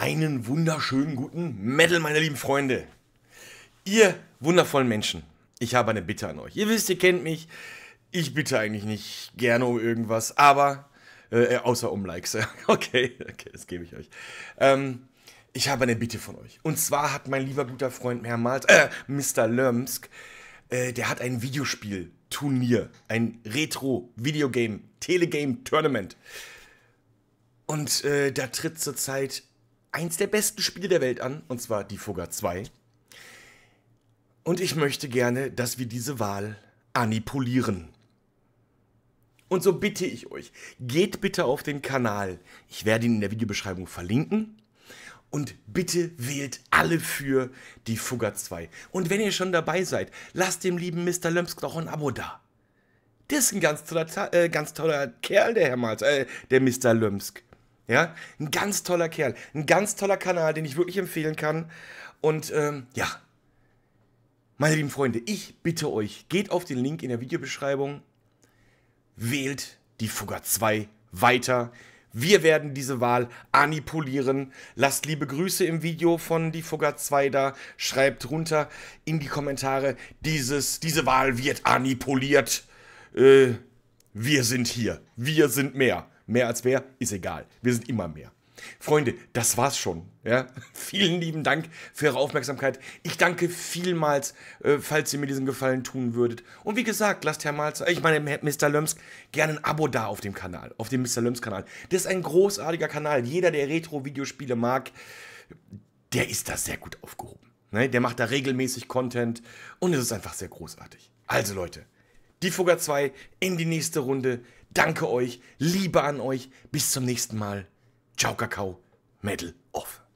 Einen wunderschönen guten Medal, meine lieben Freunde. Ihr wundervollen Menschen, ich habe eine Bitte an euch. Ihr wisst, ihr kennt mich. Ich bitte eigentlich nicht gerne um irgendwas, aber äh, äh außer um Likes. Okay, okay, das gebe ich euch. Ähm, ich habe eine Bitte von euch. Und zwar hat mein lieber guter Freund mehrmals, äh, Mr. Lermsk, äh, der hat ein Videospiel-Turnier, ein Retro-Videogame, Telegame-Tournament. Und äh, da tritt zurzeit eins der besten Spiele der Welt an, und zwar die Fugger 2. Und ich möchte gerne, dass wir diese Wahl manipulieren. Und so bitte ich euch, geht bitte auf den Kanal. Ich werde ihn in der Videobeschreibung verlinken. Und bitte wählt alle für die Fugger 2. Und wenn ihr schon dabei seid, lasst dem lieben Mr. Lömsk noch ein Abo da. Das ist ein ganz toller, äh, ganz toller Kerl, der Herr Malz, äh, der Mr. Lömsk. Ja, ein ganz toller Kerl, ein ganz toller Kanal, den ich wirklich empfehlen kann. Und ähm, ja, meine lieben Freunde, ich bitte euch, geht auf den Link in der Videobeschreibung, wählt die Fugger 2 weiter. Wir werden diese Wahl manipulieren. Lasst liebe Grüße im Video von die Fugger 2 da. Schreibt runter in die Kommentare, dieses, diese Wahl wird manipuliert. Äh, wir sind hier. Wir sind mehr. Mehr als wer, ist egal. Wir sind immer mehr. Freunde, das war's schon. Ja? Vielen lieben Dank für Ihre Aufmerksamkeit. Ich danke vielmals, äh, falls ihr mir diesen Gefallen tun würdet. Und wie gesagt, lasst Herr Malz, äh, ich meine Mr. Lömsk, gerne ein Abo da auf dem Kanal, auf dem Mr. Lömsk-Kanal. Das ist ein großartiger Kanal. Jeder, der Retro-Videospiele mag, der ist da sehr gut aufgehoben. Ne? Der macht da regelmäßig Content und es ist einfach sehr großartig. Also Leute, die Fugger 2 in die nächste Runde danke euch, Liebe an euch, bis zum nächsten Mal. Ciao, Kakao, Metal off.